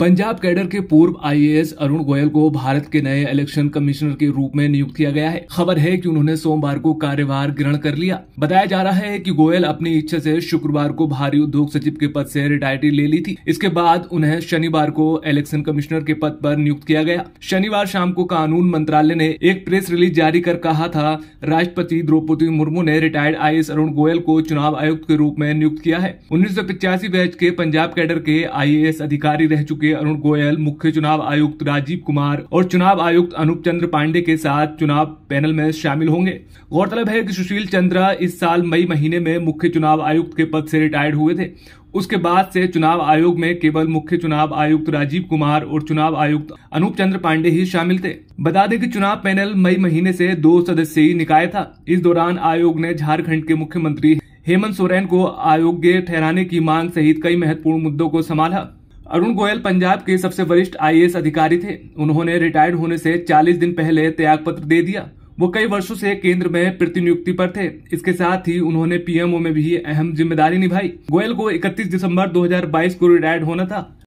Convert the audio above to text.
Punjab cadre के पूर्व IAS Arun Goyal को भारत के नए इलेक्शन कमिश्नर के रूप में नियुक्त किया गया है खबर है कि उन्होंने सोमवार को कार्यभार ग्रहण कर लिया बताया जा रहा है कि गोयल अपनी इच्छा से शुक्रवार को भारी उद्योग सचिव के पद से रिटायरी ले ली थी इसके बाद उन्हें शनिवार को इलेक्शन कमिश्नर के पद पर नियुक्त किया गया शनिवार शाम को कानून मंत्रालय ने एक प्रेस रिलीज जारी कर कहा था राष्ट्रपति द्रौपदी मुर्मू ने रिटायर्ड आई अरुण गोयल को चुनाव आयुक्त के रूप में नियुक्त किया है उन्नीस बैच के पंजाब कैडर के आई अधिकारी रह चुके मंत्री अरुण गोयल मुख्य चुनाव आयुक्त राजीव कुमार और चुनाव आयुक्त अनूप चंद्र पांडे के साथ चुनाव पैनल में शामिल होंगे गौरतलब है कि सुशील चंद्रा इस साल मई महीने में मुख्य चुनाव आयुक्त के पद से रिटायर्ड हुए थे उसके बाद से चुनाव आयोग में केवल मुख्य चुनाव आयुक्त राजीव कुमार और चुनाव आयुक्त अनूप चंद्र पांडे ही शामिल थे बता दें कि चुनाव पैनल मई महीने से दो सदस्यीय निकाय था इस दौरान आयोग ने झारखंड के मुख्यमंत्री हेमंत सोरेन को आयोग्य ठहराने की मांग सहित कई महत्वपूर्ण मुद्दों को संभाला अरुण गोयल पंजाब के सबसे वरिष्ठ आई अधिकारी थे उन्होंने रिटायर्ड होने से 40 दिन पहले त्याग पत्र दे दिया वो कई वर्षों से केंद्र में प्रतिनियुक्ति पर थे इसके साथ ही उन्होंने पीएमओ में भी अहम जिम्मेदारी निभाई गोयल को 31 दिसंबर 2022 को रिटायर्ड होना था